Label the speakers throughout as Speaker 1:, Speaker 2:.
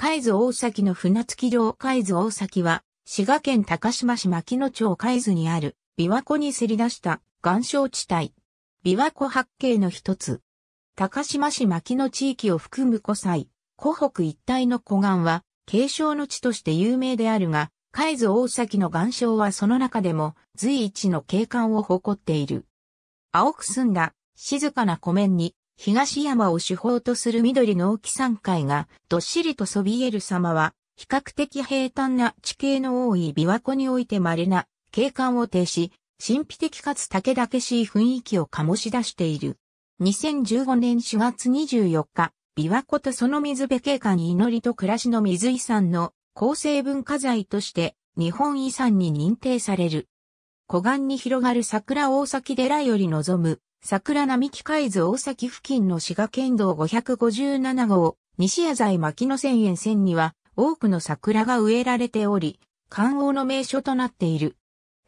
Speaker 1: 海津大崎の船着場海津大崎は、滋賀県高島市牧野町海津にある、琵琶湖にせり出した岩礁地帯。琵琶湖八景の一つ。高島市牧野地域を含む湖西、湖北一帯の湖岸は、継承の地として有名であるが、海津大崎の岩礁はその中でも随一の景観を誇っている。青く澄んだ静かな湖面に東山を主砲とする緑の大き山海が、どっしりとそびえる様は、比較的平坦な地形の多い琵琶湖において稀な景観を呈し、神秘的かつ竹々しい雰囲気を醸し出している。2015年4月24日、琵琶湖とその水辺景観祈りと暮らしの水遺産の構成文化財として日本遺産に認定される。湖岸に広がる桜大崎寺より望む桜並木海図大崎付近の滋賀県道557号、西野在牧野線沿線には多くの桜が植えられており、観王の名所となっている。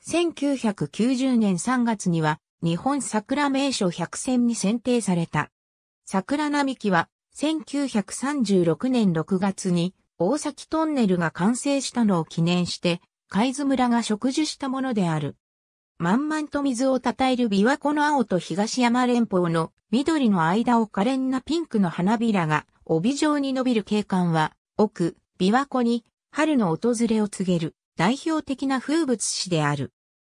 Speaker 1: 1990年3月には日本桜名所100選に選定された。桜並木は1936年6月に大崎トンネルが完成したのを記念して、海津村が植樹したものである。満々と水をたたえる琵琶湖の青と東山連峰の緑の間を可憐なピンクの花びらが帯状に伸びる景観は、奥、琵琶湖に春の訪れを告げる代表的な風物詩である。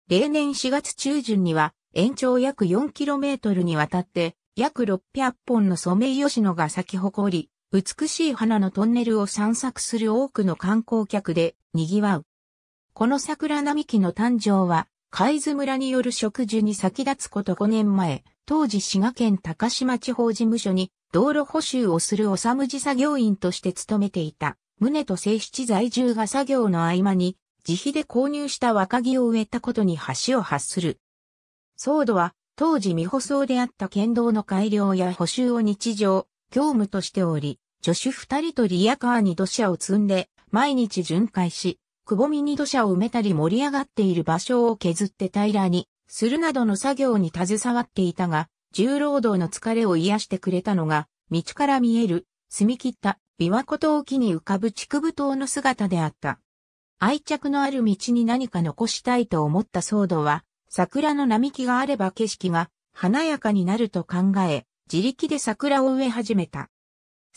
Speaker 1: 例年4月中旬には延長約 4km にわたって約600本のソメイヨシノが咲き誇り、美しい花のトンネルを散策する多くの観光客で賑わう。この桜並木の誕生は海津村による植樹に先立つこと5年前、当時滋賀県高島地方事務所に道路補修をするおさむじ作業員として勤めていた、宗と正七在住が作業の合間に、自費で購入した若木を植えたことに橋を発する。ソードは、当時未舗装であった県道の改良や補修を日常、業務としており、助手二人とリヤカーに土砂を積んで、毎日巡回し、くぼみに土砂を埋めたり盛り上がっている場所を削って平らにするなどの作業に携わっていたが、重労働の疲れを癒してくれたのが、道から見える、澄み切った琵琶湖と沖に浮かぶ竹部島の姿であった。愛着のある道に何か残したいと思った騒動は、桜の並木があれば景色が華やかになると考え、自力で桜を植え始めた。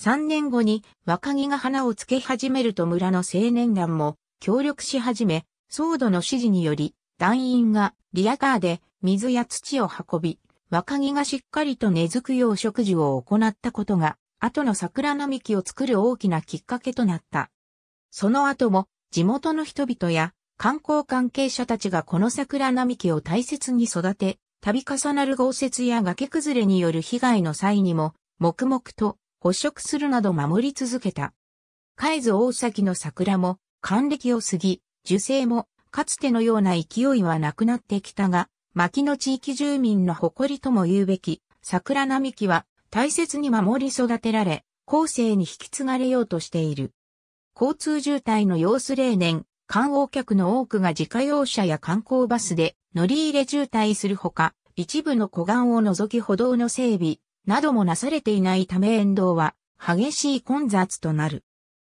Speaker 1: 3年後に若木が花をつけ始めると村の青年団も協力し始め、ソードの指示により、団員がリアカーで水や土を運び、若木がしっかりと根付くよう植樹を行ったことが、後の桜並木を作る大きなきっかけとなった。その後も、地元の人々や観光関係者たちがこの桜並木を大切に育て、度重なる豪雪や崖崩れによる被害の際にも、黙々と捕食するなど守り続けた。海津大崎の桜も還暦を過ぎ、受精もかつてのような勢いはなくなってきたが、牧野地域住民の誇りとも言うべき、桜並木は大切に守り育てられ、後世に引き継がれようとしている。交通渋滞の様子例年、観光客の多くが自家用車や観光バスで乗り入れ渋滞するほか、一部の湖岸を除き歩道の整備などもなされていないため沿道は激しい混雑となる。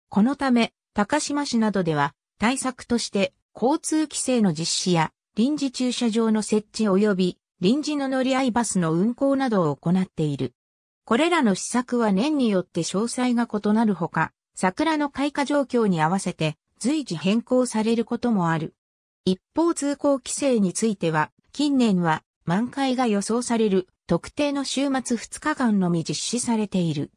Speaker 1: このため、高島市などでは、対策として交通規制の実施や臨時駐車場の設置及び臨時の乗り合いバスの運行などを行っている。これらの施策は年によって詳細が異なるほか、桜の開花状況に合わせて随時変更されることもある。一方通行規制については、近年は満開が予想される特定の週末2日間のみ実施されている。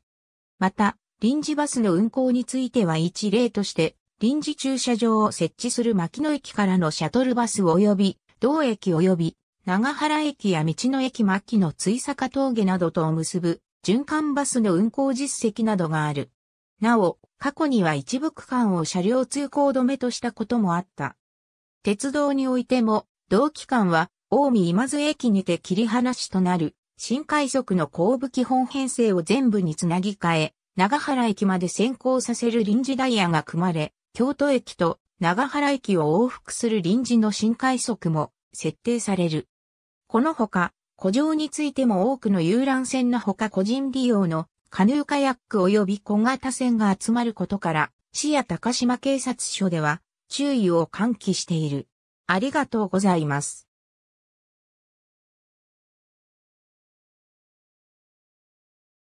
Speaker 1: また、臨時バスの運行については一例として、臨時駐車場を設置する牧野駅からのシャトルバス及び、同駅及び、長原駅や道の駅牧野追坂峠などとを結ぶ、循環バスの運行実績などがある。なお、過去には一部区間を車両通行止めとしたこともあった。鉄道においても、同期間は、近江今津駅にて切り離しとなる、新快速の後部基本編成を全部につなぎ替え、長原駅まで先行させる臨時ダイヤが組まれ、京都駅と長原駅を往復する臨時の新快速も設定される。このほか、古城についても多くの遊覧船のほか個人利用のカヌーカヤック及び小型船が集まることから、市や高島警察署では注意を喚起している。ありがとうございます。